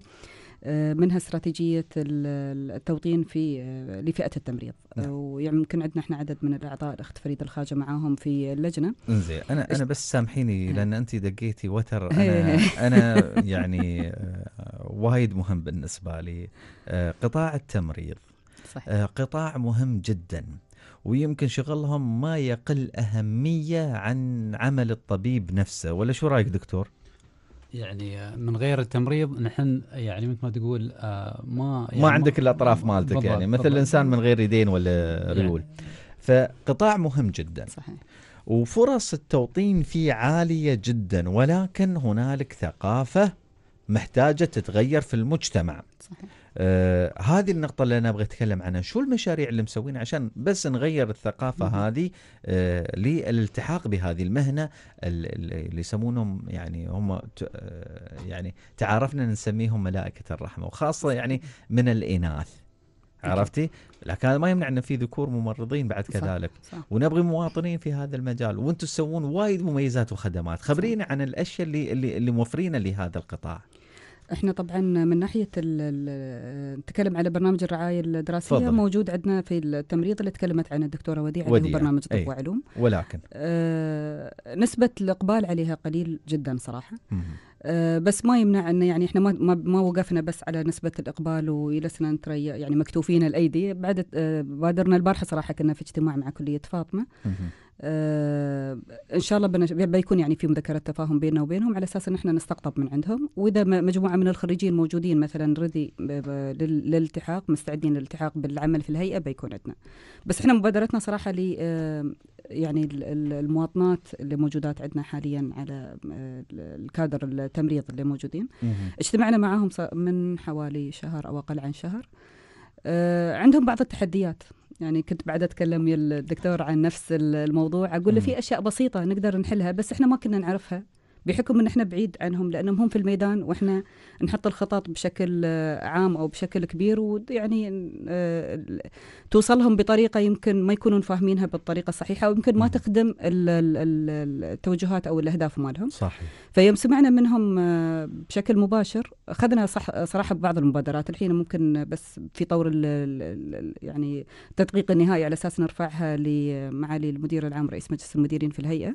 آه، منها استراتيجيه التوطين في آه، لفئه التمريض نعم. آه، ويمكن عندنا احنا عدد من الاعضاء الاخت فريد الخاجه معاهم في اللجنه زين انا انا بس سامحيني نعم. لان انت دقيتي وتر <laughs> انا انا يعني وايد مهم بالنسبه لي قطاع التمريض صحيح. قطاع مهم جدا ويمكن شغلهم ما يقل أهمية عن عمل الطبيب نفسه ولا شو رأيك دكتور؟ يعني آه، من غير التمريض نحن يعني مثل ما تقول آه، ما يعني ما عندك الاطراف مالتك يعني. بالضبط يعني مثل الانسان من غير يدين ولا نعم. ريول يعني فقطاع مهم جدا صحيح وفرص التوطين فيه عاليه جدا ولكن هنالك ثقافه محتاجه تتغير في المجتمع صحيح آه هذه النقطة اللي أنا أبغى أتكلم عنها شو المشاريع اللي مسوينها عشان بس نغير الثقافة مم. هذه آه للالتحاق بهذه المهنة اللي يسمونهم يعني هم آه، يعني تعارفنا نسميهم ملائكة الرحمة وخاصة يعني من الإناث عرفتي؟ لكن هذا ما يمنع ان في ذكور ممرضين بعد كذلك صح. صح. ونبغي مواطنين في هذا المجال وانتم تسوون وايد مميزات وخدمات خبرينا عن الاشياء اللي اللي, اللي موفرينها لهذا القطاع احنا طبعا من ناحيه نتكلم على برنامج الرعايه الدراسيه فضل. موجود عندنا في التمريض اللي تكلمت عنه الدكتوره وديع وديع برنامج طب وعلوم ولكن آه نسبه الاقبال عليها قليل جدا صراحه مم. آه، بس ما يمنع ان يعني احنا ما ما وقفنا بس على نسبه الاقبال ويلسنا نتري يعني مكتوفين الايدي بعد آه، بادرنا البارحه صراحه كنا في اجتماع مع كليه فاطمه آه ان شاء الله بيكون يعني في مذكره تفاهم بيننا وبينهم على اساس ان احنا نستقطب من عندهم واذا مجموعه من الخريجين موجودين مثلا ردي للالتحاق مستعدين للالتحاق بالعمل في الهيئه بيكون عندنا بس احنا مبادرتنا صراحه ل آه، يعني المواطنات اللي موجودات عندنا حاليا على آه، الكادر التمريض اللي موجودين اجتمعنا معهم من حوالي شهر او اقل عن شهر آه، عندهم بعض التحديات يعني كنت بعد اتكلم الدكتور عن نفس الموضوع اقول له في اشياء بسيطه نقدر نحلها بس احنا ما كنا نعرفها بحكم ان احنا بعيد عنهم لانهم هم في الميدان واحنا نحط الخطط بشكل آه، عام او بشكل كبير ويعني آه، توصلهم بطريقه يمكن ما يكونون فاهمينها بالطريقه الصحيحه ويمكن ما تخدم التوجهات او الاهداف مالهم صحيح فيوم سمعنا منهم آه، بشكل مباشر اخذنا صح صراحه ببعض المبادرات الحين ممكن بس في طور يعني التدقيق النهائي على اساس نرفعها لمعالي المدير العام رئيس مجلس المديرين في الهيئه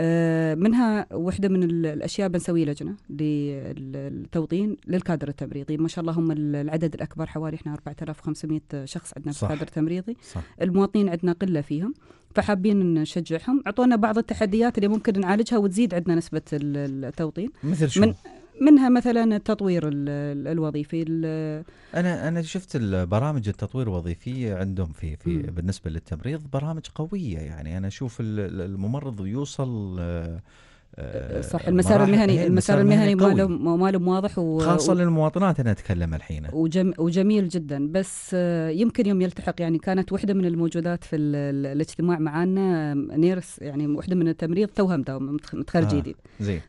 آه، منها واحدة من الأشياء بنسوي لجنة للتوطين للكادر التمريضي ما شاء الله هم العدد الأكبر حوالي احنا 4500 شخص عندنا في الكادر التمريضي صح. المواطنين عندنا قلة فيهم فحابين نشجعهم اعطونا بعض التحديات اللي ممكن نعالجها وتزيد عندنا نسبه التوطين مثل شو؟ من منها مثلا التطوير الوظيفي انا انا شفت البرامج التطوير الوظيفي عندهم في في م. بالنسبه للتمريض برامج قويه يعني انا اشوف الممرض يوصل آه آه، صح المسار المهني إيه، المسار المهني ما له واضح و خاصه للمواطنات انا اتكلم الحين وجم وجميل جدا بس آه، يمكن يوم يلتحق يعني كانت واحده من الموجودات في الاجتماع معانا نيرس يعني واحده من التمريض توها متخرج آه جديد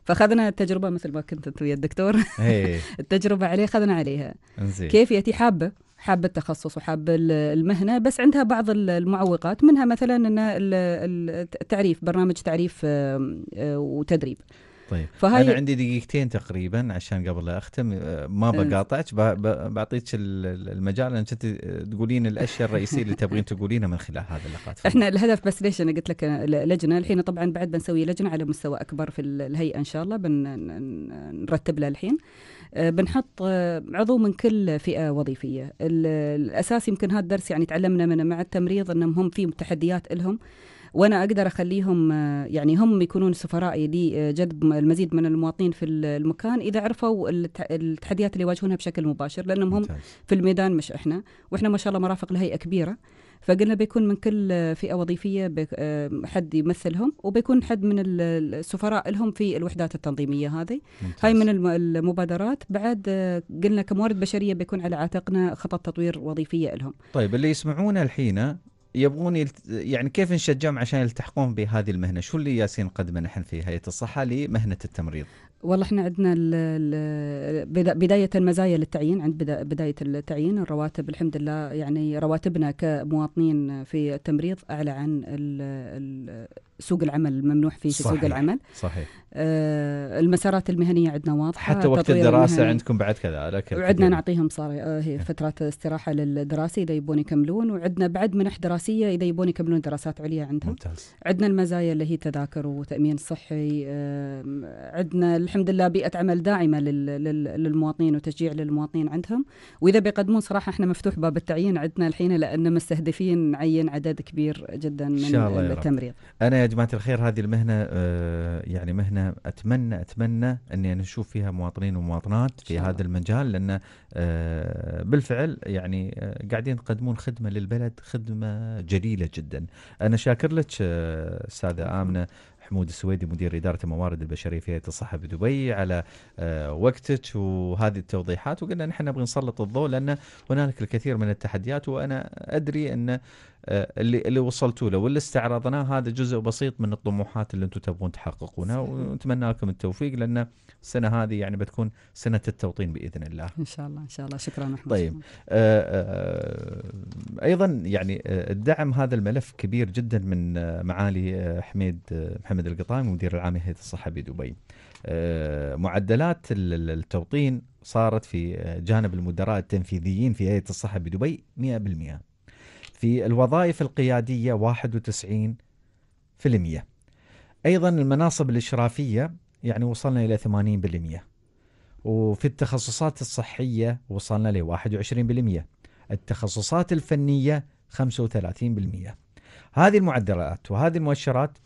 فاخذنا التجربه مثل ما كنت انت ويا الدكتور إيه. <laughs> التجربه عليه اخذنا عليها زي. كيف ياتي حابه حابه التخصص وحابه المهنه بس عندها بعض المعوقات منها مثلا ان التعريف برنامج تعريف آه، وتدريب طيب فهي انا عندي دقيقتين تقريبا عشان قبل لا اختم ما إيه. بقاطعك بعطيك المجال انك تقولين الاشياء الرئيسيه اللي تبغين تقولينها من خلال هذا اللقاء احنا الهدف بس ليش انا قلت لك لجنه الحين طبعا بعد بنسوي لجنه على مستوى اكبر في الهيئه ان شاء الله بنرتب لها الحين آه، بنحط آه، عضو من كل فئه وظيفيه الاساس يمكن هذا الدرس يعني تعلمنا منه مع التمريض انهم هم في تحديات لهم وانا اقدر اخليهم آه، يعني هم يكونون سفرائي لجذب المزيد من المواطنين في المكان اذا عرفوا التحديات اللي يواجهونها بشكل مباشر لانهم هم في الميدان مش احنا واحنا ما شاء الله مرافق الهيئه كبيره فقلنا بيكون من كل فئه وظيفيه آه، حد يمثلهم وبيكون حد من السفراء لهم في الوحدات التنظيميه هذه ممتاز. هاي من المبادرات بعد آه، قلنا كموارد بشريه بيكون على عاتقنا خطط تطوير وظيفيه لهم طيب اللي يسمعونا الحين يبغون يلت... يعني كيف نشجعهم عشان يلتحقون بهذه المهنه؟ شو اللي ياسين قدمه نحن في هيئه الصحه لمهنه التمريض؟ والله احنا عندنا بداية المزايا للتعيين عند بداية التعيين الرواتب الحمد لله يعني رواتبنا كمواطنين في التمريض أعلى عن سوق العمل الممنوح فيه في سوق العمل صحيح آه المسارات المهنية عندنا واضحة حتى وقت الدراسة المهني. عندكم بعد كذلك عندنا نعطيهم صار آه، هي إيه. فترات استراحة للدراسة إذا يبون يكملون وعندنا بعد منح دراسية إذا يبون يكملون دراسات عليا عندهم ممتاز عندنا المزايا اللي هي تذاكر وتأمين صحي آه عندنا الحمد لله بيئه عمل داعمه للمواطنين وتشجيع للمواطنين عندهم واذا بيقدمون صراحه احنا مفتوح باب التعيين عندنا الحين لان مستهدفين نعين عدد كبير جدا من شاء الله التمريض انا يا جماعه الخير هذه المهنه آه، يعني مهنه اتمنى اتمنى اني نشوف فيها مواطنين ومواطنات في هذا المجال لان آه، بالفعل يعني آه، قاعدين تقدمون خدمه للبلد خدمه جليله جدا انا شاكر لك استاذه امنه محمود السويدي مدير إدارة الموارد البشرية في هيئة الصحة بدبي على آه، وقتك وهذه التوضيحات وقلنا نحن نبغى نسلط الضوء لأن هنالك الكثير من التحديات وأنا أدري أن آه، اللي اللي وصلتوا له واللي استعرضناه هذا جزء بسيط من الطموحات اللي انتم تبغون تحققونها ونتمنى لكم التوفيق لان السنه هذه يعني بتكون سنه التوطين باذن الله ان شاء الله ان شاء الله شكرا احمد طيب آه، آه، آه، ايضا يعني الدعم هذا الملف كبير جدا من معالي حميد محمد القطامي مدير العام لهيئه الصحه بدبي معدلات التوطين صارت في جانب المدراء التنفيذيين في هيئه الصحه بدبي 100% في الوظائف القياديه 91% ايضا المناصب الاشرافيه يعني وصلنا إلى 80% وفي التخصصات الصحية وصلنا ل 21% التخصصات الفنية 35% هذه المعدلات وهذه المؤشرات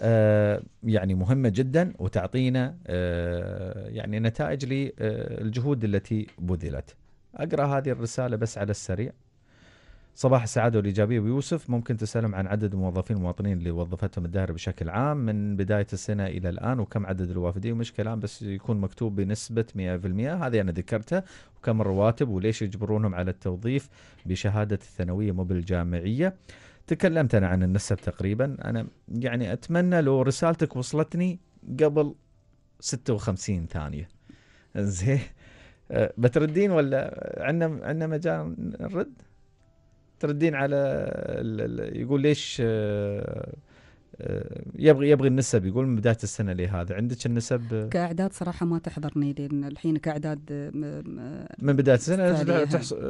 آه، يعني مهمة جدا وتعطينا آه، يعني نتائج للجهود التي بذلت أقرأ هذه الرسالة بس على السريع صباح السعادة والإيجابية بيوسف ممكن تسألهم عن عدد الموظفين المواطنين اللي وظفتهم الدائرة بشكل عام من بداية السنة إلى الآن وكم عدد الوافدين مش كلام بس يكون مكتوب بنسبة 100% هذه أنا ذكرتها وكم الرواتب وليش يجبرونهم على التوظيف بشهادة الثانوية مو بالجامعية تكلمت أنا عن النسب تقريبا أنا يعني أتمنى لو رسالتك وصلتني قبل 56 ثانية <laughs> زين أه، بتردين ولا عندنا عندنا مجال نرد؟ تردين على يقول ليش آه، آه، يبغي يبغي النسب يقول من بدايه السنه لي هذا عندك النسب كاعداد صراحه ما تحضرني لان الحين كاعداد من بدايه السنه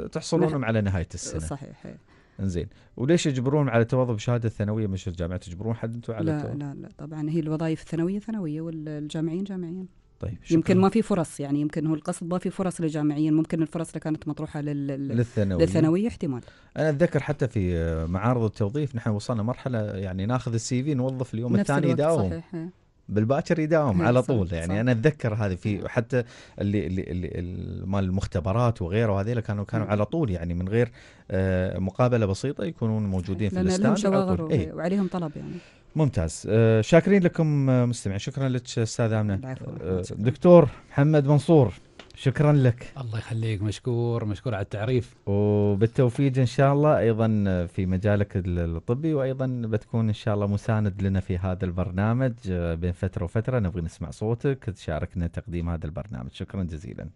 تحصلونهم على نهايه السنه صحيح إيه. انزين وليش يجبرون على تواضع شهاده ثانويه مش الجامعه تجبرون حد انتم على لا لا لا طبعا هي الوظائف الثانويه ثانويه والجامعيين جامعيين طيب شكرا. يمكن ما في فرص يعني يمكن هو القصد ما في فرص للجامعيين ممكن الفرص اللي كانت مطروحه لل... للثانويه للثانويه احتمال انا اتذكر حتى في معارض التوظيف نحن وصلنا مرحله يعني ناخذ السي في نوظف اليوم الثاني يداوم صحيح. إيه. بالباكر يداوم إيه، على طول يعني صح. انا اتذكر هذه في حتى اللي اللي مال المختبرات وغيره وهذيلا كانوا كانوا على طول يعني من غير آه، مقابله بسيطه يكونون موجودين في الاستاد شواغر إيه. وعليهم طلب يعني ممتاز أه، شاكرين لكم مستمع شكرا لك استاذ امنه أه، دكتور محمد منصور شكرا لك الله يخليك مشكور مشكور على التعريف وبالتوفيق ان شاء الله ايضا في مجالك الطبي وايضا بتكون ان شاء الله مساند لنا في هذا البرنامج أه، بين فتره وفتره نبغى نسمع صوتك تشاركنا تقديم هذا البرنامج شكرا جزيلا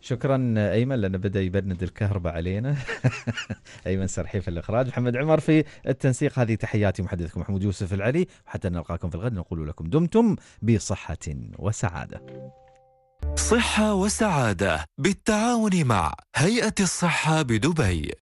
شكرا ايمن لانه بدا يبند الكهرباء علينا <laughs> ايمن سرحيف الاخراج محمد عمر في التنسيق هذه تحياتي محدثكم محمود يوسف العلي حتى نلقاكم في الغد نقول لكم دمتم بصحه وسعاده صحه وسعاده بالتعاون مع هيئه الصحه بدبي